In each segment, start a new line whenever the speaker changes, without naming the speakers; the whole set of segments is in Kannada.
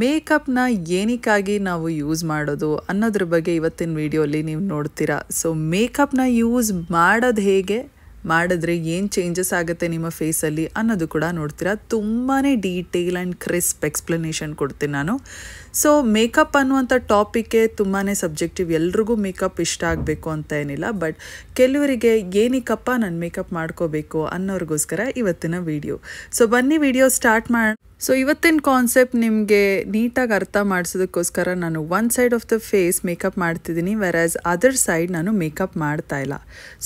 ಮೇಕಪ್ನ ಏನಕ್ಕಾಗಿ ನಾವು ಯೂಸ್ ಮಾಡೋದು ಅನ್ನೋದ್ರ ಬಗ್ಗೆ ಇವತ್ತಿನ ವೀಡಿಯೋಲಿ ನೀವು ನೋಡ್ತೀರಾ ಸೊ ಮೇಕಪ್ನ ಯೂಸ್ ಮಾಡೋದು ಹೇಗೆ ಮಾಡಿದ್ರೆ ಏನು ಚೇಂಜಸ್ ಆಗುತ್ತೆ ನಿಮ್ಮ ಫೇಸಲ್ಲಿ ಅನ್ನೋದು ಕೂಡ ನೋಡ್ತೀರಾ ತುಂಬಾ ಡೀಟೇಲ್ ಆ್ಯಂಡ್ ಕ್ರಿಸ್ಪ್ ಎಕ್ಸ್ಪ್ಲನೇಷನ್ ಕೊಡ್ತೀನಿ ನಾನು ಸೊ ಮೇಕಪ್ ಅನ್ನುವಂಥ ಟಾಪಿಕ್ಕೇ ತುಂಬಾ ಸಬ್ಜೆಕ್ಟಿವ್ ಎಲ್ರಿಗೂ ಮೇಕಪ್ ಇಷ್ಟ ಆಗಬೇಕು ಅಂತ ಏನಿಲ್ಲ ಬಟ್ ಕೆಲವರಿಗೆ ಏನಕ್ಕಪ್ಪ ನಾನು ಮೇಕಪ್ ಮಾಡ್ಕೋಬೇಕು ಅನ್ನೋರಿಗೋಸ್ಕರ ಇವತ್ತಿನ ವಿಡಿಯೋ ಸೊ ಬನ್ನಿ ವಿಡಿಯೋ ಸ್ಟಾರ್ಟ್ ಮಾಡಿ ಸೊ ಇವತ್ತಿನ ಕಾನ್ಸೆಪ್ಟ್ ನಿಮಗೆ ನೀಟಾಗಿ ಅರ್ಥ ಮಾಡಿಸೋದಕ್ಕೋಸ್ಕರ ನಾನು one side of the face makeup ಮಾಡ್ತಿದ್ದೀನಿ ವೆರ್ ಆ್ಯಸ್ ಅದರ್ ಸೈಡ್ ನಾನು ಮೇಕಪ್ ಮಾಡ್ತಾ ಇಲ್ಲ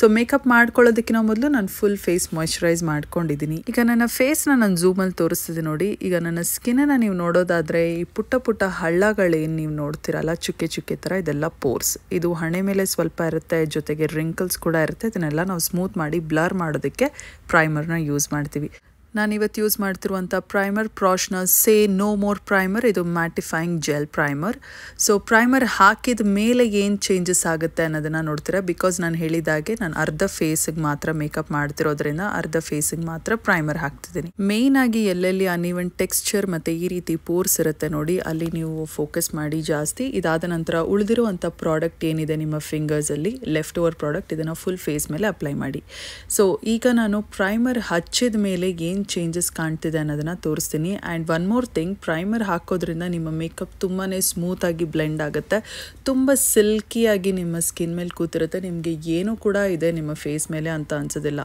ಸೊ ಮೇಕಪ್ ಮಾಡ್ಕೊಳ್ಳೋದಕ್ಕಿಂತ ಮೊದಲು ನಾನು ಫುಲ್ ಫೇಸ್ ಮಾಯಶ್ಚರೈಸ್ ಮಾಡ್ಕೊಂಡಿದ್ದೀನಿ ಈಗ ನನ್ನ ಫೇಸ್ನ ನಾನು ಝೂಮಲ್ಲಿ ತೋರಿಸ್ತಿದ್ದೆ ನೋಡಿ ಈಗ ನನ್ನ ಸ್ಕಿನ್ನ ನೀವು ನೋಡೋದಾದರೆ ಈ ಪುಟ್ಟ ಪುಟ್ಟ ಹಳ್ಳಗಳೇನು ನೀವು ನೋಡ್ತಿರಲ್ಲ ಚುಕ್ಕೆ ಚುಕ್ಕೆ ಥರ ಇದೆಲ್ಲ ಪೋರ್ಸ್ ಇದು ಹಣೆ ಮೇಲೆ ಸ್ವಲ್ಪ ಇರುತ್ತೆ ಜೊತೆಗೆ ರಿಂಕಲ್ಸ್ ಕೂಡ ಇರುತ್ತೆ ಇದನ್ನೆಲ್ಲ ನಾವು ಸ್ಮೂತ್ ಮಾಡಿ ಬ್ಲರ್ ಮಾಡೋದಕ್ಕೆ ಪ್ರೈಮರ್ನ ಯೂಸ್ ಮಾಡ್ತೀವಿ ನಾನಿವತ್ತು ಯೂಸ್ ಮಾಡ್ತಿರುವಂಥ ಪ್ರೈಮರ್ ಪ್ರಾಶ್ನ ಸೇ ನೋ ಮೋರ್ ಪ್ರೈಮರ್ ಇದು mattifying gel primer so primer ಹಾಕಿದ ಮೇಲೆ ಏನು ಚೇಂಜಸ್ ಆಗುತ್ತೆ ಅನ್ನೋದನ್ನು ನೋಡ್ತೀರಾ ಬಿಕಾಸ್ ನಾನು ಹೇಳಿದಾಗೆ ನಾನು ಅರ್ಧ ಫೇಸಿಗೆ ಮಾತ್ರ ಮೇಕಪ್ ಮಾಡ್ತಿರೋದ್ರಿಂದ ಅರ್ಧ ಫೇಸಿಗೆ ಮಾತ್ರ ಪ್ರೈಮರ್ ಹಾಕ್ತಿದ್ದೀನಿ ಮೇಯ್ನ್ ಆಗಿ ಎಲ್ಲೆಲ್ಲಿ ಅನ್ಇವನ್ ಟೆಕ್ಸ್ಚರ್ ಮತ್ತು ಈ ರೀತಿ ಪೋರ್ಸ್ ಇರುತ್ತೆ ನೋಡಿ ಅಲ್ಲಿ ನೀವು ಫೋಕಸ್ ಮಾಡಿ ಜಾಸ್ತಿ ಇದಾದ ನಂತರ ಉಳಿದಿರುವಂಥ ಪ್ರಾಡಕ್ಟ್ ಏನಿದೆ ನಿಮ್ಮ ಫಿಂಗರ್ಸಲ್ಲಿ ಲೆಫ್ಟ್ ಓವರ್ ಪ್ರಾಡಕ್ಟ್ ಇದನ್ನು ಫುಲ್ ಫೇಸ್ ಮೇಲೆ ಅಪ್ಲೈ ಮಾಡಿ ಸೊ ಈಗ ನಾನು ಪ್ರೈಮರ್ ಹಚ್ಚಿದ ಮೇಲೆ ಏನು ಚೇಂಜಸ್ ಕಾಣ್ತಿದೆ ಅನ್ನೋದನ್ನು ತೋರಿಸ್ತೀನಿ and one more thing primer ಹಾಕೋದ್ರಿಂದ ನಿಮ್ಮ ಮೇಕಪ್ ತುಂಬಾ ಸ್ಮೂತಾಗಿ ಬ್ಲೆಂಡ್ ಆಗುತ್ತೆ ತುಂಬ ಸಿಲ್ಕಿಯಾಗಿ ನಿಮ್ಮ ಸ್ಕಿನ್ ಮೇಲೆ ಕೂತಿರುತ್ತೆ ನಿಮಗೆ ಏನೂ ಕೂಡ ಇದೆ ನಿಮ್ಮ ಫೇಸ್ ಮೇಲೆ ಅಂತ ಅನಿಸೋದಿಲ್ಲ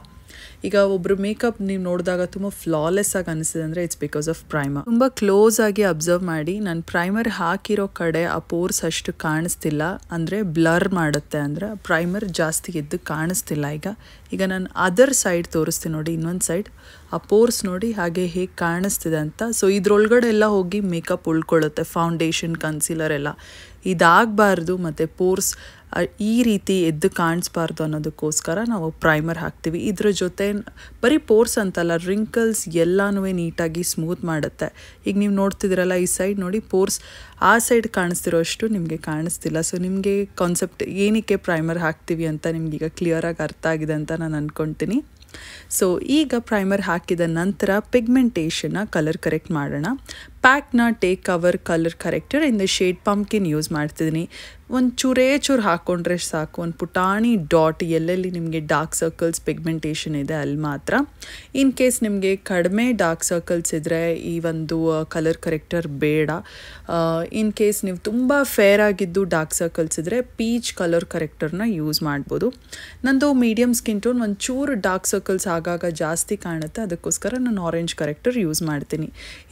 ಈಗ ಒಬ್ಬರು ಮೇಕಪ್ ನೀವು ನೋಡಿದಾಗ ತುಂಬ ಫ್ಲಾಲೆಸ್ ಆಗಿ ಅನಿಸಿದೆ ಅಂದರೆ ಇಟ್ಸ್ ಬಿಕಾಸ್ ಆಫ್ ಪ್ರೈಮರ್ ತುಂಬ ಕ್ಲೋಸ್ ಆಗಿ ಅಬ್ಸರ್ವ್ ಮಾಡಿ ನಾನು ಪ್ರೈಮರ್ ಹಾಕಿರೋ ಕಡೆ ಆ ಪೋರ್ಸ್ ಅಷ್ಟು ಕಾಣಿಸ್ತಿಲ್ಲ ಅಂದರೆ ಬ್ಲರ್ ಮಾಡುತ್ತೆ ಅಂದರೆ ಪ್ರೈಮರ್ ಜಾಸ್ತಿ ಎದ್ದು ಕಾಣಿಸ್ತಿಲ್ಲ ಈಗ ಈಗ ನಾನು ಅದರ್ ಸೈಡ್ ತೋರಿಸ್ತೀನಿ ನೋಡಿ ಇನ್ನೊಂದು ಸೈಡ್ ಆ ಪೋರ್ಸ್ ನೋಡಿ ಹಾಗೆ ಹೇಗೆ ಕಾಣಿಸ್ತಿದೆ ಅಂತ ಸೊ ಇದ್ರೊಳಗಡೆ ಎಲ್ಲ ಹೋಗಿ ಮೇಕಪ್ ಉಳ್ಕೊಳ್ಳುತ್ತೆ ಫೌಂಡೇಶನ್ ಕನ್ಸಿಲರ್ ಎಲ್ಲ ಇದಾಗಬಾರ್ದು ಮತ್ತು ಪೋರ್ಸ್ ಈ ರೀತಿ ಎದ್ದು ಕಾಣಿಸ್ಬಾರ್ದು ಅನ್ನೋದಕ್ಕೋಸ್ಕರ ನಾವು ಪ್ರೈಮರ್ ಹಾಕ್ತೀವಿ ಇದ್ರ ಜೊತೆ ಬರೀ ಪೋರ್ಸ್ ಅಂತಲ್ಲ ರಿಂಕಲ್ಸ್ ಎಲ್ಲನೂ ನೀಟಾಗಿ ಸ್ಮೂತ್ ಮಾಡುತ್ತೆ ಈಗ ನೀವು ನೋಡ್ತಿದ್ದೀರಲ್ಲ ಈ ಸೈಡ್ ನೋಡಿ ಪೋರ್ಸ್ ಆ ಸೈಡ್ ಕಾಣಿಸ್ತಿರೋ ಅಷ್ಟು ನಿಮಗೆ ಕಾಣಿಸ್ತಿಲ್ಲ ಸೊ ನಿಮಗೆ ಕಾನ್ಸೆಪ್ಟ್ ಏನಕ್ಕೆ ಪ್ರೈಮರ್ ಹಾಕ್ತೀವಿ ಅಂತ ನಿಮಗೀಗ ಕ್ಲಿಯರಾಗಿ ಅರ್ಥ ಆಗಿದೆ ಅಂತ ನಾನು ಅಂದ್ಕೊತೀನಿ ಸೊ ಈಗ ಪ್ರೈಮರ್ ಹಾಕಿದ ನಂತರ ಪಿಗ್ಮೆಂಟೇಷನ್ನ ಕಲರ್ ಕರೆಕ್ಟ್ ಮಾಡೋಣ ಪ್ಯಾಕ್ನ take over colour corrector in the shade pumpkin use ಮಾಡ್ತಿದ್ದೀನಿ ಒಂದು ಚೂರೇ ಚೂರು ಹಾಕ್ಕೊಂಡ್ರೆ ಸಾಕು ಒಂದು ಪುಟಾಣಿ ಡಾಟ್ ಎಲ್ಲೆಲ್ಲಿ ನಿಮಗೆ ಡಾರ್ಕ್ ಸರ್ಕಲ್ಸ್ ಪಿಗ್ಮೆಂಟೇಷನ್ ಇದೆ ಅಲ್ಲಿ ಮಾತ್ರ ಇನ್ ಕೇಸ್ ನಿಮಗೆ ಕಡಿಮೆ ಡಾರ್ಕ್ ಸರ್ಕಲ್ಸ್ ಇದ್ದರೆ ಈ ಒಂದು ಕಲರ್ ಕರೆಕ್ಟರ್ ಬೇಡ ಇನ್ ಕೇಸ್ ನೀವು ತುಂಬ ಫೇರ್ ಆಗಿದ್ದು ಡಾರ್ಕ್ ಸರ್ಕಲ್ಸ್ ಇದ್ದರೆ ಪೀಚ್ ಕಲರ್ ಕರೆಕ್ಟರ್ನ ಯೂಸ್ ಮಾಡ್ಬೋದು ನಂದು ಮೀಡಿಯಮ್ ಸ್ಕಿನ್ ಟೋನ್ ಒಂದು ಚೂರು ಡಾರ್ಕ್ ಸರ್ಕಲ್ಸ್ ಆಗಾಗ ಜಾಸ್ತಿ ಕಾಣುತ್ತೆ ಅದಕ್ಕೋಸ್ಕರ ನಾನು ಆರೆಂಜ್ ಕರೆಕ್ಟರ್ ಯೂಸ್ ಮಾಡ್ತೀನಿ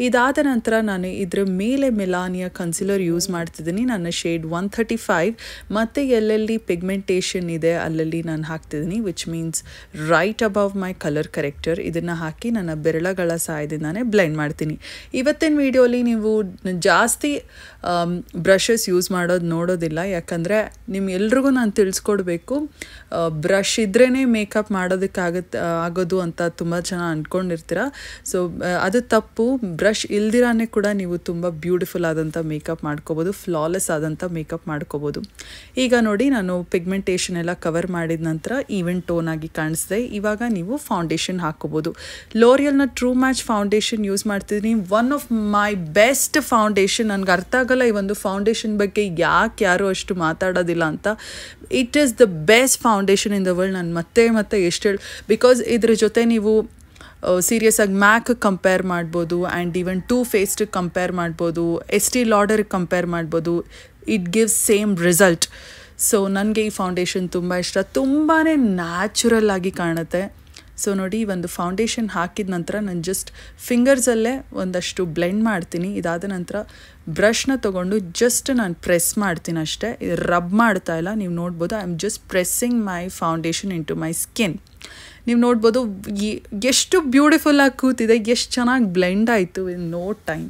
ಇದಾದ ನಂತರ ನಾನು ಇದರ ಮೇಲೆ ಮೆಲಾನಿಯ ಕನ್ಸಿಲರ್ ಯೂಸ್ ಮಾಡ್ತಿದ್ದೀನಿ ನನ್ನ ಶೇಡ್ ಒನ್ ಥರ್ಟಿ ಫೈವ್ ಮತ್ತು ಎಲ್ಲೆಲ್ಲಿ ಪಿಗ್ಮೆಂಟೇಷನ್ ಇದೆ ಅಲ್ಲಲ್ಲಿ ನಾನು ಹಾಕ್ತಿದ್ದೀನಿ which means right above my colour corrector ಇದನ್ನು ಹಾಕಿ ನನ್ನ ಬೆರಳಗಳ ಸಹಾಯದಿಂದಾನೇ ಬ್ಲೆಂಡ್ ಮಾಡ್ತೀನಿ ಇವತ್ತಿನ ವಿಡಿಯೋಲಿ ನೀವು ಜಾಸ್ತಿ ಬ್ರಷಸ್ ಯೂಸ್ ಮಾಡೋದು ನೋಡೋದಿಲ್ಲ ಯಾಕಂದರೆ ನಿಮ್ಗೆಲ್ರಿಗೂ ನಾನು ತಿಳಿಸ್ಕೊಡ್ಬೇಕು ಬ್ರಷ್ ಇದ್ರೇ ಮೇಕಪ್ ಮಾಡೋದಕ್ಕಾಗತ್ ಆಗೋದು ಅಂತ ತುಂಬ ಜನ ಅಂದ್ಕೊಂಡಿರ್ತೀರ ಸೊ ಅದು ತಪ್ಪು ಬ್ರಷ್ ಇಲ್ದಿರಾನೆ ಕೂಡ ನೀವು ತುಂಬ ಬ್ಯೂಟಿಫುಲ್ ಆದಂಥ ಮೇಕಪ್ ಮಾಡ್ಕೋಬೋದು ಫ್ಲಾಲೆಸ್ ಆದಂಥ ಮೇಕಪ್ ಮಾಡ್ಕೋಬೋದು ಈಗ ನೋಡಿ ನಾನು ಪಿಗ್ಮೆಂಟೇಷನ್ ಎಲ್ಲ ಕವರ್ ಮಾಡಿದ ನಂತರ ಈವೆಂಟ್ ಟೋನ್ ಆಗಿ ಕಾಣಿಸಿದೆ ಇವಾಗ ನೀವು ಫೌಂಡೇಶನ್ ಹಾಕೋಬೋದು ಲೋರಿಯಲ್ನ ಟ್ರೂ ಮ್ಯಾಚ್ ಫೌಂಡೇಶನ್ ಯೂಸ್ ಮಾಡ್ತಿದ್ದೀನಿ one of my best foundation ನನಗೆ ಅರ್ಥ ಆಗಲ್ಲ ಈ ಒಂದು ಫೌಂಡೇಶನ್ ಬಗ್ಗೆ ಯಾಕೆ ಯಾರು ಅಷ್ಟು ಮಾತಾಡೋದಿಲ್ಲ ಅಂತ it is the best foundation in the world ನಾನು ಮತ್ತೆ ಮತ್ತೆ ಎಷ್ಟು ಹೇಳಿ ಬಿಕಾಸ್ ಇದ್ರ ಜೊತೆ ನೀವು ಸೀರಿಯಸ್ ಆಗಿ ಮ್ಯಾಕ್ ಕಂಪೇರ್ ಮಾಡ್ಬೋದು ಆ್ಯಂಡ್ ಈವನ್ ಟೂ ಫೇಸ್ಟಿಗೆ ಕಂಪೇರ್ ಮಾಡ್ಬೋದು ಎಸ್ ಟಿ ಲಾರ್ಡರ್ ಕಂಪೇರ್ ಮಾಡ್ಬೋದು it gives same result so ನನಗೆ ಈ ಫೌಂಡೇಶನ್ ತುಂಬ ಇಷ್ಟ ತುಂಬಾ ನ್ಯಾಚುರಲ್ ಆಗಿ ಕಾಣುತ್ತೆ ಸೊ ನೋಡಿ ಒಂದು ಫೌಂಡೇಶನ್ ಹಾಕಿದ ನಂತರ ನಾನು ಜಸ್ಟ್ ಫಿಂಗರ್ಸಲ್ಲೇ ಒಂದಷ್ಟು ಬ್ಲೆಂಡ್ ಮಾಡ್ತೀನಿ ಇದಾದ ನಂತರ ಬ್ರಷ್ನ ತೊಗೊಂಡು ಜಸ್ಟ್ ನಾನು ಪ್ರೆಸ್ ಮಾಡ್ತೀನಿ ಅಷ್ಟೇ ರಬ್ ಮಾಡ್ತಾ ಇಲ್ಲ ನೀವು ನೋಡ್ಬೋದು I am just pressing my foundation into my skin ನೀವು ನೋಡ್ಬೋದು ಎಷ್ಟು ಬ್ಯೂಟಿಫುಲ್ಲಾಗಿ ಕೂತಿದೆ ಎಷ್ಟು ಚೆನ್ನಾಗಿ ಬ್ಲೆಂಡ್ ಆಯಿತು ಇನ್ ನೋ ಟೈಮ್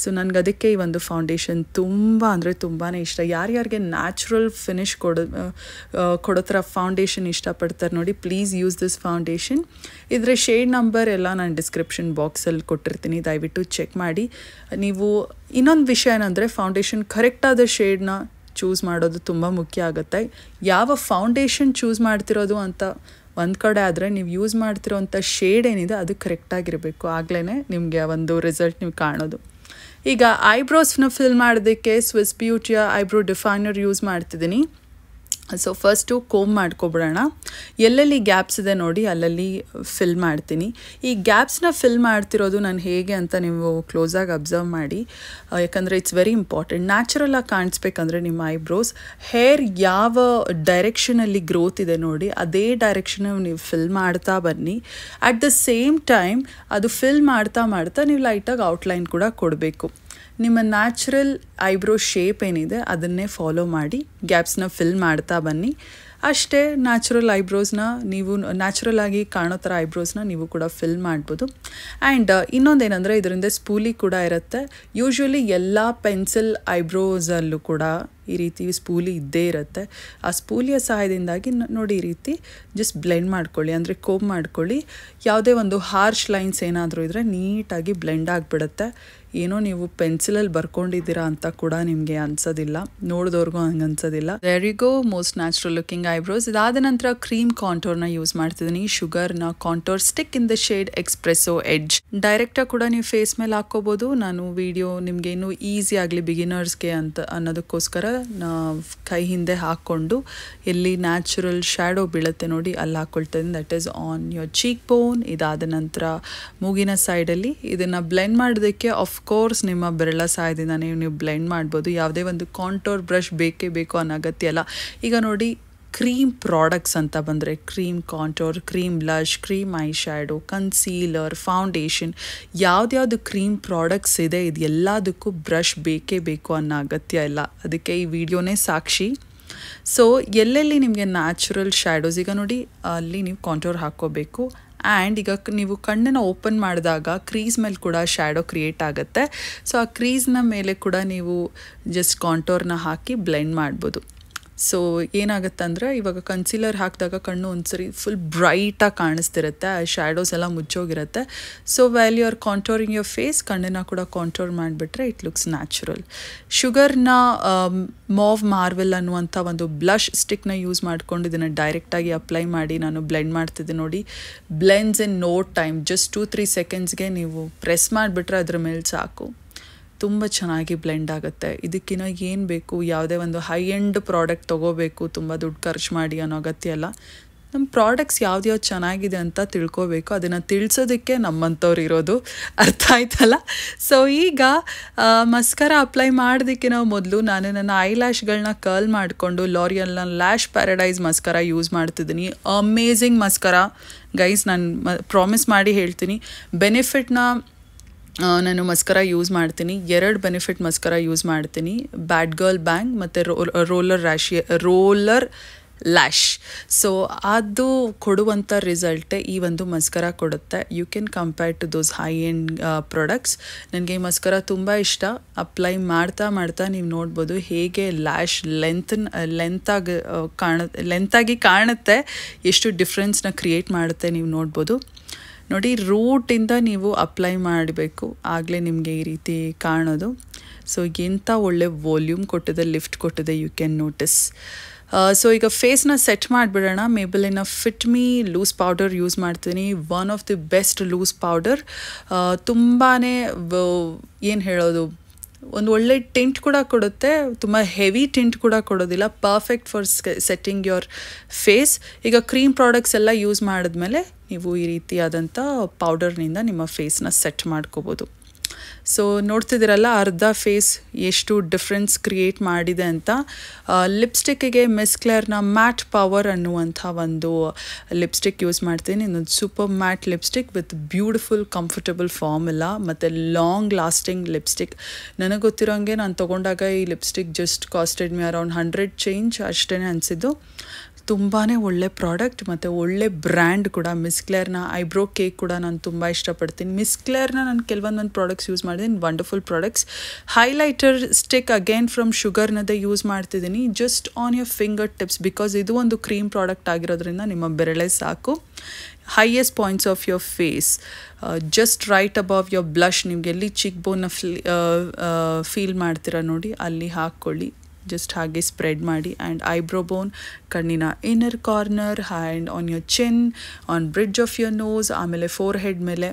ಸೊ ನನಗೆ ಅದಕ್ಕೆ ಈ ಒಂದು ಫೌಂಡೇಶನ್ ತುಂಬ ಅಂದರೆ ತುಂಬಾ ಇಷ್ಟ ಯಾರ್ಯಾರಿಗೆ ನ್ಯಾಚುರಲ್ ಫಿನಿಷ್ ಕೊಡೋ ಕೊಡೋ ಥರ ಫೌಂಡೇಶನ್ ಇಷ್ಟಪಡ್ತಾರೆ ನೋಡಿ ಪ್ಲೀಸ್ ಯೂಸ್ ದಿಸ್ ಫೌಂಡೇಶನ್ ಇದರ ಶೇಡ್ ನಂಬರ್ ಎಲ್ಲ ನಾನು ಡಿಸ್ಕ್ರಿಪ್ಷನ್ ಬಾಕ್ಸಲ್ಲಿ ಕೊಟ್ಟಿರ್ತೀನಿ ದಯವಿಟ್ಟು ಚೆಕ್ ಮಾಡಿ ನೀವು ಇನ್ನೊಂದು ವಿಷಯ ಏನಂದರೆ ಫೌಂಡೇಶನ್ ಕರೆಕ್ಟಾದ ಶೇಡ್ನ ಚೂಸ್ ಮಾಡೋದು ತುಂಬ ಮುಖ್ಯ ಆಗುತ್ತೆ ಯಾವ ಫೌಂಡೇಶನ್ ಚೂಸ್ ಮಾಡ್ತಿರೋದು ಅಂತ ಒಂದು ಕಡೆ ಆದರೆ ನೀವು ಯೂಸ್ ಮಾಡ್ತಿರೋವಂಥ ಶೇಡ್ ಏನಿದೆ ಅದು ಕರೆಕ್ಟಾಗಿರಬೇಕು ಆಗ್ಲೇ ನಿಮಗೆ ಒಂದು ರಿಸಲ್ಟ್ ನೀವು ಕಾಣೋದು ಈಗ ಐಬ್ರೋಸ್ನ ಫಿಲ್ ಮಾಡೋದಕ್ಕೆ ಸ್ವಿಸ್ ಬ್ಯೂಟಿಯ ಐಬ್ರೋ ಡಿಫೈನರ್ ಯೂಸ್ ಮಾಡ್ತಿದ್ದೀನಿ ಸೊ ಫಸ್ಟು ಕೋಮ್ ಮಾಡ್ಕೊಬಿಡೋಣ ಎಲ್ಲೆಲ್ಲಿ ಗ್ಯಾಪ್ಸ್ ಇದೆ ನೋಡಿ ಅಲ್ಲಲ್ಲಿ ಫಿಲ್ ಮಾಡ್ತೀನಿ ಈ ಗ್ಯಾಪ್ಸ್ನ ಫಿಲ್ ಮಾಡ್ತಿರೋದು ನಾನು ಹೇಗೆ ಅಂತ ನೀವು ಕ್ಲೋಸಾಗಿ ಅಬ್ಸರ್ವ್ ಮಾಡಿ ಯಾಕಂದರೆ ಇಟ್ಸ್ ವೆರಿ ಇಂಪಾರ್ಟೆಂಟ್ ನ್ಯಾಚುರಲಾಗಿ ಕಾಣಿಸ್ಬೇಕಂದ್ರೆ ನಿಮ್ಮ ಐಬ್ರೋಸ್ ಹೇರ್ ಯಾವ ಡೈರೆಕ್ಷನಲ್ಲಿ ಗ್ರೋತ್ ಇದೆ ನೋಡಿ ಅದೇ ಡೈರೆಕ್ಷನ್ ನೀವು ಫಿಲ್ ಮಾಡ್ತಾ ಬನ್ನಿ ಅಟ್ ದ ಸೇಮ್ ಟೈಮ್ ಅದು ಫಿಲ್ ಮಾಡ್ತಾ ಮಾಡ್ತಾ ನೀವು ಲೈಟಾಗಿ ಔಟ್ಲೈನ್ ಕೂಡ ಕೊಡಬೇಕು ನಿಮ್ಮ ನ್ಯಾಚುರಲ್ ಐಬ್ರೋ ಶೇಪ್ ಏನಿದೆ ಅದನ್ನೇ ಫಾಲೋ ಮಾಡಿ ಗ್ಯಾಪ್ಸ್ನ ಫಿಲ್ ಮಾಡ್ತಾ ಬನ್ನಿ ಅಷ್ಟೇ ನ್ಯಾಚುರಲ್ ಐಬ್ರೋಸ್ನ ನೀವು ನ್ಯಾಚುರಲ್ ಆಗಿ ಕಾಣೋ ಥರ ಐಬ್ರೋಸ್ನ ನೀವು ಕೂಡ ಫಿಲ್ ಮಾಡ್ಬೋದು ಆ್ಯಂಡ್ uh, ಇನ್ನೊಂದೇನೆಂದರೆ ಇದರಿಂದ ಸ್ಪೂಲಿ ಕೂಡ ಇರುತ್ತೆ ಯೂಶ್ವಲಿ ಎಲ್ಲ ಪೆನ್ಸಿಲ್ ಐಬ್ರೋಸಲ್ಲೂ ಕೂಡ ಈ ರೀತಿ ಸ್ಪೂಲಿ ಇದ್ದೇ ಇರುತ್ತೆ ಆ ಸ್ಪೂಲಿಯ ಸಹಾಯದಿಂದಾಗಿ ನೋಡಿ ಈ ರೀತಿ ಜಸ್ಟ್ ಬ್ಲೆಂಡ್ ಮಾಡ್ಕೊಳ್ಳಿ ಅಂದರೆ ಕೋಮ್ ಮಾಡ್ಕೊಳ್ಳಿ ಯಾವುದೇ ಒಂದು ಹಾರ್ಶ್ ಲೈನ್ಸ್ ಏನಾದರೂ ಇದ್ದರೆ ನೀಟಾಗಿ ಬ್ಲೆಂಡ್ ಆಗಿಬಿಡುತ್ತೆ ಏನೋ ನೀವು ಪೆನ್ಸಿಲಲ್ಲಿ ಬರ್ಕೊಂಡಿದ್ದೀರಾ ಅಂತ ಕೂಡ ನಿಮಗೆ ಅನ್ಸೋದಿಲ್ಲ ನೋಡಿದವ್ರಿಗೂ ಹಂಗೆ ಅನ್ಸೋದಿಲ್ಲ ವೆರಿಗೋ ಮೋಸ್ಟ್ ನ್ಯಾಚುರಲ್ ಲುಕಿಂಗ್ ಐಬ್ರೋಸ್ ಇದಾದ ನಂತರ ಕ್ರೀಮ್ ಕಾಂಟೋರ್ನ ಯೂಸ್ ಮಾಡ್ತಿದ್ದೀನಿ ಶುಗರ್ನ contour stick in the shade espresso edge ಆಗಿ ಕೂಡ ನೀವು ಫೇಸ್ ಮೇಲೆ ಹಾಕೋಬಹುದು ನಾನು ವಿಡಿಯೋ ನಿಮಗೆ ಇನ್ನೂ ಈಸಿ ಆಗಲಿ ಬಿಗಿನರ್ಸ್ಗೆ ಅಂತ ಅನ್ನೋದಕ್ಕೋಸ್ಕರ ಕೈ ಹಿಂದೆ ಹಾಕ್ಕೊಂಡು ಎಲ್ಲಿ ನ್ಯಾಚುರಲ್ ಶ್ಯಾಡೋ ಬೀಳುತ್ತೆ ನೋಡಿ ಅಲ್ಲಿ ಹಾಕ್ಕೊಳ್ತದೆ that is on your cheekbone ಇದಾದ ನಂತರ ಮೂಗಿನ ಸೈಡಲ್ಲಿ ಇದನ್ನು ಬ್ಲೆಂಡ್ ಮಾಡೋದಕ್ಕೆ ಕೋರ್ಸ್ ನಿಮ್ಮ ಬೆರಳ ಸಹಾಯದಿಂದ ನೀವು ನೀವು ಬ್ಲೆಂಡ್ ಮಾಡ್ಬೋದು ಯಾವುದೇ ಒಂದು ಕಾಂಟೋರ್ ಬ್ರಷ್ ಬೇಕೇ ಬೇಕು ಅನ್ನೋ ಅಗತ್ಯ ಅಲ್ಲ ಈಗ ನೋಡಿ ಕ್ರೀಮ್ ಪ್ರಾಡಕ್ಟ್ಸ್ ಅಂತ ಬಂದರೆ cream contour cream blush cream eyeshadow concealer foundation ಯಾವ್ದು ಕ್ರೀಮ್ ಪ್ರಾಡಕ್ಟ್ಸ್ ಇದೆ ಇದು ಎಲ್ಲದಕ್ಕೂ ಬ್ರಷ್ ಬೇಕೇ ಬೇಕು ಅನ್ನೋ ಅಗತ್ಯ ಇಲ್ಲ ಅದಕ್ಕೆ ಈ ವಿಡಿಯೋನೇ ಸಾಕ್ಷಿ ಸೊ ಎಲ್ಲೆಲ್ಲಿ ನಿಮಗೆ ನ್ಯಾಚುರಲ್ ಶ್ಯಾಡೋಸ್ ಈಗ ನೋಡಿ ಅಲ್ಲಿ ನೀವು ಕಾಂಟೋರ್ ಹಾಕ್ಕೋಬೇಕು ಆ್ಯಂಡ್ ಈಗ ನೀವು ಕಣ್ಣನ್ನು ಓಪನ್ ಮಾಡಿದಾಗ ಕ್ರೀಸ್ ಮೇಲೆ ಕೂಡ ಶ್ಯಾಡೋ ಕ್ರಿಯೇಟ್ ಆಗುತ್ತೆ ಸೊ ಆ ಕ್ರೀಸ್ನ ಮೇಲೆ ಕೂಡ ನೀವು ಜಸ್ಟ್ ಕಾಂಟೋರ್ನ ಹಾಕಿ ಬ್ಲೆಂಡ್ ಮಾಡ್ಬೋದು ಸೊ ಏನಾಗುತ್ತಂದ್ರೆ ಇವಾಗ ಕನ್ಸಿಲರ್ ಹಾಕಿದಾಗ ಕಣ್ಣು ಒಂದ್ಸರಿ ಫುಲ್ ಬ್ರೈಟಾಗಿ ಕಾಣಿಸ್ತಿರುತ್ತೆ ಆ ಶ್ಯಾಡೋಸ್ ಎಲ್ಲ ಮುಚ್ಚೋಗಿರುತ್ತೆ so while you are contouring your face ಕಣ್ಣನ್ನು ಕೂಡ ಕಾಂಟೋರ್ ಮಾಡಿಬಿಟ್ರೆ ಇಟ್ ಲುಕ್ಸ್ ನ್ಯಾಚುರಲ್ ಶುಗರ್ನ ಮಾವ್ ಮಾರ್ವೆಲ್ ಅನ್ನುವಂಥ ಒಂದು ಬ್ಲಷ್ ಸ್ಟಿಕ್ನ ಯೂಸ್ ಮಾಡಿಕೊಂಡು ಇದನ್ನು ಡೈರೆಕ್ಟಾಗಿ ಅಪ್ಲೈ ಮಾಡಿ ನಾನು ಬ್ಲೆಂಡ್ ಮಾಡ್ತಿದ್ದೆ ನೋಡಿ blends in no time just two three ಸೆಕೆಂಡ್ಸ್ಗೆ ನೀವು ಪ್ರೆಸ್ ಮಾಡಿಬಿಟ್ರೆ ಅದ್ರ ಮೇಲೆ ಸಾಕು ತುಂಬ ಚೆನ್ನಾಗಿ ಬ್ಲೆಂಡ್ ಆಗುತ್ತೆ ಇದಕ್ಕಿನ್ನ ಏನು ಬೇಕು ಯಾವುದೇ ಒಂದು ಹೈ ಎಂಡ್ ಪ್ರಾಡಕ್ಟ್ ತೊಗೋಬೇಕು ತುಂಬ ದುಡ್ಡು ಖರ್ಚು ಮಾಡಿ ಅನ್ನೋ ಅಗತ್ಯ ಅಲ್ಲ ನಮ್ಮ ಪ್ರಾಡಕ್ಟ್ಸ್ ಯಾವ್ದ್ಯಾವ್ದು ಚೆನ್ನಾಗಿದೆ ಅಂತ ತಿಳ್ಕೋಬೇಕು ಅದನ್ನು ತಿಳಿಸೋದಕ್ಕೆ ನಮ್ಮಂಥವ್ರು ಇರೋದು ಅರ್ಥ ಆಯ್ತಲ್ಲ ಸೊ ಈಗ ಮಸ್ಕರ ಅಪ್ಲೈ ಮಾಡೋದಕ್ಕಿಂತ ಮೊದಲು ನಾನು ನನ್ನ ಐ ಲ್ಯಾಶ್ಗಳನ್ನ ಕರ್ಲ್ ಮಾಡಿಕೊಂಡು ಲಾರಿಯಲ್ನ ಲ್ಯಾಶ್ ಪ್ಯಾರಡೈಸ್ ಮಸ್ಕರ ಯೂಸ್ ಮಾಡ್ತಿದ್ದೀನಿ ಅಮೇಝಿಂಗ್ ಮಸ್ಕರ ಗೈಸ್ ನಾನು ಪ್ರಾಮಿಸ್ ಮಾಡಿ ಹೇಳ್ತೀನಿ ಬೆನಿಫಿಟ್ನ ನಾನು ಮಸ್ಕರ ಯೂಸ್ ಮಾಡ್ತೀನಿ ಎರಡು ಬೆನಿಫಿಟ್ ಮಸ್ಕರ ಯೂಸ್ ಮಾಡ್ತೀನಿ ಬ್ಯಾಡ್ ಗರ್ಲ್ ಬ್ಯಾಂಗ್ ಮತ್ತು ರೋಲರ್ ರ್ಯಾಶಿ ರೋಲರ್ ಲ್ಯಾಶ್ ಸೊ ಅದು ಕೊಡುವಂಥ ರಿಸಲ್ಟೇ ಈ ಒಂದು ಮಸ್ಕರ ಕೊಡುತ್ತೆ you can compare to those high end products ನನಗೆ ಈ ಮಸ್ಕರ ತುಂಬ ಇಷ್ಟ ಅಪ್ಲೈ ಮಾಡ್ತಾ ಮಾಡ್ತಾ ನೀವು ನೋಡ್ಬೋದು ಹೇಗೆ ಲ್ಯಾಶ್ ಲೆಂತ್ ಲೆಂತಾಗಿ ಕಾಣ ಲೆಂತಾಗಿ ಕಾಣುತ್ತೆ ಎಷ್ಟು ಡಿಫ್ರೆನ್ಸ್ನ ಕ್ರಿಯೇಟ್ ಮಾಡುತ್ತೆ ನೀವು ನೋಡ್ಬೋದು ನೋಡಿ ರೂಟಿಂದ ನೀವು ಅಪ್ಲೈ ಮಾಡಬೇಕು ಆಗಲೇ ನಿಮಗೆ ಈ ರೀತಿ ಕಾಣೋದು ಸೊ ಎಂಥ ಒಳ್ಳೆ ವಾಲ್ಯೂಮ್ ಕೊಟ್ಟಿದೆ ಲಿಫ್ಟ್ ಕೊಟ್ಟಿದೆ ಯು ಕ್ಯಾನ್ ನೋಟಿಸ್ ಸೊ ಈಗ ಫೇಸ್ನ ಸೆಟ್ ಮಾಡಿಬಿಡೋಣ Maybelline fit me loose powder use ಮಾಡ್ತೀನಿ one of the best loose powder ತುಂಬಾ ಏನು ಹೇಳೋದು ಒಂದು ಒಳ್ಳೆ ಟಿಂಟ್ ಕೂಡ ಕೊಡುತ್ತೆ ತುಂಬ ಹೆವಿ ಟಿಂಟ್ ಕೂಡ ಕೊಡೋದಿಲ್ಲ perfect for setting your face ಈಗ ಕ್ರೀಮ್ ಪ್ರಾಡಕ್ಟ್ಸ್ ಎಲ್ಲ ಯೂಸ್ ಮಾಡಿದ್ಮೇಲೆ ನೀವು ಈ ರೀತಿಯಾದಂಥ ಪೌಡರ್ನಿಂದ ನಿಮ್ಮ ಫೇಸ್ನ ಸೆಟ್ ಮಾಡ್ಕೋಬೋದು ಸೊ ನೋಡ್ತಿದ್ದೀರಲ್ಲ ಅರ್ಧ ಫೇಸ್ ಎಷ್ಟು ಡಿಫ್ರೆನ್ಸ್ ಕ್ರಿಯೇಟ್ ಮಾಡಿದೆ ಅಂತ ಲಿಪ್ಸ್ಟಿಕ್ಕಿಗೆ ಮಿಸ್ಕ್ಲೇರ್ನ ಮ್ಯಾಟ್ ಪವರ್ ಅನ್ನುವಂಥ ಒಂದು ಲಿಪ್ಸ್ಟಿಕ್ ಯೂಸ್ ಮಾಡ್ತೀನಿ ಇನ್ನೊಂದು super matte lipstick with beautiful comfortable formula ಮತ್ತು ಲಾಂಗ್ ಲಾಸ್ಟಿಂಗ್ ಲಿಪ್ಸ್ಟಿಕ್ ನನಗೆ ಗೊತ್ತಿರೋಂಗೆ ನಾನು ತೊಗೊಂಡಾಗ ಈ lipstick just costed me around hundred change ಅಷ್ಟೇ ಅನಿಸಿದ್ದು ತುಂಬಾ ಒಳ್ಳೆ ಪ್ರಾಡಕ್ಟ್ ಮತ್ತು ಒಳ್ಳೆ ಬ್ರ್ಯಾಂಡ್ ಕೂಡ ಮಿಸ್ಕ್ಲೇರ್ನ ಐಬ್ರೋ ಕೇಕ್ ಕೂಡ ನಾನು ತುಂಬ ಇಷ್ಟಪಡ್ತೀನಿ ಮಿಸ್ಕ್ಲೇರ್ನ ನಾನು ಕೆಲವೊಂದೊಂದು ಪ್ರಾಡಕ್ಟ್ಸ್ ಯೂಸ್ ಮಾಡಿದ್ದೀನಿ wonderful products highlighter stick again from ಶುಗರ್ನದೇ ಯೂಸ್ ಮಾಡ್ತಿದ್ದೀನಿ just on your fingertips because ಇದು ಒಂದು ಕ್ರೀಮ್ ಪ್ರಾಡಕ್ಟ್ ಆಗಿರೋದ್ರಿಂದ ನಿಮ್ಮ ಬೆರಳೆ ಸಾಕು highest points of your face just right above your blush ನಿಮಗೆ ಎಲ್ಲಿ ಚಿಕ್ ಬೋನ್ನ ಫ್ಲಿ ಫೀಲ್ ಮಾಡ್ತೀರಾ ನೋಡಿ ಅಲ್ಲಿ ಹಾಕ್ಕೊಳ್ಳಿ ಜಸ್ಟ್ ಹಾಗೆ ಸ್ಪ್ರೆಡ್ ಮಾಡಿ ಆ್ಯಂಡ್ ಐಬ್ರೋ ಬೋನ್ ಕಣ್ಣಿನ inner corner and on your chin on bridge of your nose ಆಮೇಲೆ ಫೋರ್ ಹೆಡ್ ಮೇಲೆ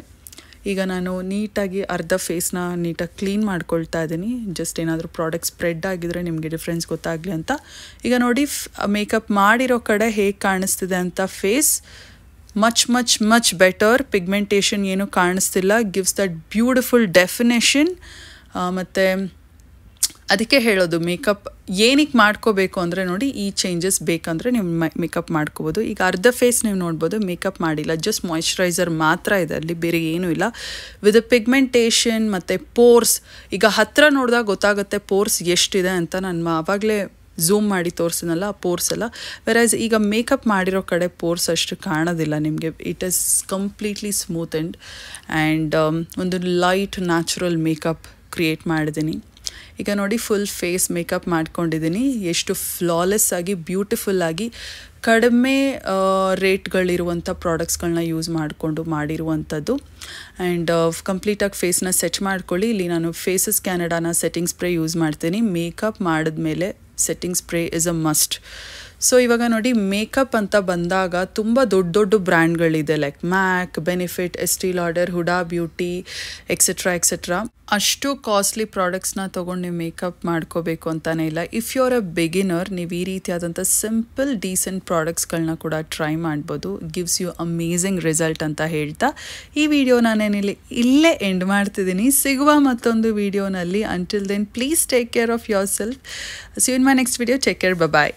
ಈಗ ನಾನು ನೀಟಾಗಿ ಅರ್ಧ ಫೇಸ್ನ ನೀಟಾಗಿ ಕ್ಲೀನ್ ಮಾಡ್ಕೊಳ್ತಾ ಇದ್ದೀನಿ ಜಸ್ಟ್ ಏನಾದರೂ ಪ್ರಾಡಕ್ಟ್ ಸ್ಪ್ರೆಡ್ ಆಗಿದ್ರೆ ನಿಮಗೆ ಡಿಫ್ರೆನ್ಸ್ ಗೊತ್ತಾಗಲಿ ಅಂತ ಈಗ ನೋಡಿ ಮೇಕಪ್ ಮಾಡಿರೋ ಕಡೆ ಹೇಗೆ ಕಾಣಿಸ್ತಿದೆ ಅಂತ face much much much better pigmentation ಏನೂ ಕಾಣಿಸ್ತಿಲ್ಲ ಗಿವ್ಸ್ ದಟ್ ಬ್ಯೂಟಿಫುಲ್ ಡೆಫಿನೇಷನ್ ಮತ್ತು ಅದಕ್ಕೆ ಹೇಳೋದು ಮೇಕಪ್ ಏನಕ್ಕೆ ಮಾಡ್ಕೋಬೇಕು ಅಂದರೆ ನೋಡಿ ಈ ಚೇಂಜಸ್ ಬೇಕಂದರೆ ನೀವು ಮೇಕಪ್ ಮಾಡ್ಕೋಬೋದು ಈಗ ಅರ್ಧ ಫೇಸ್ ನೀವು ನೋಡ್ಬೋದು ಮೇಕಪ್ ಮಾಡಿಲ್ಲ ಜಸ್ಟ್ ಮಾಯಶ್ಚರೈಸರ್ ಮಾತ್ರ ಇದೆ ಅಲ್ಲಿ ಬೇರೆ ಏನೂ ಇಲ್ಲ ವಿತ್ ಪಿಗ್ಮೆಂಟೇಷನ್ ಮತ್ತು ಪೋರ್ಸ್ ಈಗ ಹತ್ತಿರ ನೋಡಿದಾಗ ಗೊತ್ತಾಗುತ್ತೆ ಪೋರ್ಸ್ ಎಷ್ಟಿದೆ ಅಂತ ನಾನು ಆವಾಗಲೇ ಝೂಮ್ ಮಾಡಿ ತೋರಿಸಿನಲ್ಲ ಆ ಪೋರ್ಸ್ ಎಲ್ಲ ವೆರೈಸ್ ಈಗ ಮೇಕಪ್ ಮಾಡಿರೋ ಕಡೆ ಪೋರ್ಸ್ ಅಷ್ಟು ಕಾಣೋದಿಲ್ಲ ನಿಮಗೆ it is completely smooth and and ಒಂದು ಲೈಟ್ ನ್ಯಾಚುರಲ್ ಮೇಕಪ್ ಕ್ರಿಯೇಟ್ ಮಾಡಿದ್ದೀನಿ ಈಗ ನೋಡಿ ಫುಲ್ ಫೇಸ್ ಮೇಕಪ್ ಮಾಡ್ಕೊಂಡಿದ್ದೀನಿ ಎಷ್ಟು ಫ್ಲಾಲೆಸ್ ಆಗಿ ಬ್ಯೂಟಿಫುಲ್ಲಾಗಿ ಕಡಿಮೆ ರೇಟ್ಗಳಿರುವಂಥ ಪ್ರಾಡಕ್ಟ್ಸ್ಗಳನ್ನ ಯೂಸ್ ಮಾಡಿಕೊಂಡು ಮಾಡಿರುವಂಥದ್ದು ಆ್ಯಂಡ್ ಕಂಪ್ಲೀಟಾಗಿ ಫೇಸ್ನ ಸೆಟ್ ಮಾಡ್ಕೊಳ್ಳಿ ಇಲ್ಲಿ ನಾನು ಫೇಸಸ್ ಕ್ಯಾನಡಾನ ಸೆಟ್ಟಿಂಗ್ ಸ್ಪ್ರೇ ಯೂಸ್ ಮಾಡ್ತೀನಿ ಮೇಕಪ್ ಮಾಡಿದ್ಮೇಲೆ setting spray is a must so ಇವಾಗ ನೋಡಿ ಮೇಕಪ್ ಅಂತ ಬಂದಾಗ ತುಂಬ ದೊಡ್ಡ ದೊಡ್ಡ ಬ್ರ್ಯಾಂಡ್ಗಳಿದೆ like MAC Benefit Estee Lauder Huda Beauty etcetera etcetera ಅಷ್ಟು ಕಾಸ್ಟ್ಲಿ ಪ್ರಾಡಕ್ಟ್ಸ್ನ ತೊಗೊಂಡು ನೀವು ಮೇಕಪ್ ಮಾಡ್ಕೋಬೇಕು ಅಂತಲೇ ಇಲ್ಲ if you are a beginner ನೀವು ಈ ರೀತಿಯಾದಂಥ ಸಿಂಪಲ್ ಡೀಸೆಂಟ್ ಪ್ರಾಡಕ್ಟ್ಸ್ಗಳನ್ನ ಕೂಡ ಟ್ರೈ ಮಾಡ್ಬೋದು ಗಿವ್ಸ್ ಯು ಅಮೇಝಿಂಗ್ ರಿಸಲ್ಟ್ ಅಂತ ಹೇಳ್ತಾ ಈ ವಿಡಿಯೋ ನಾನೇನಿಲ್ಲಿ ಇಲ್ಲೇ ಎಂಡ್ ಮಾಡ್ತಿದ್ದೀನಿ ಸಿಗುವ ಮತ್ತೊಂದು ವಿಡಿಯೋನಲ್ಲಿ until then please take care of yourself see in my next video take care bye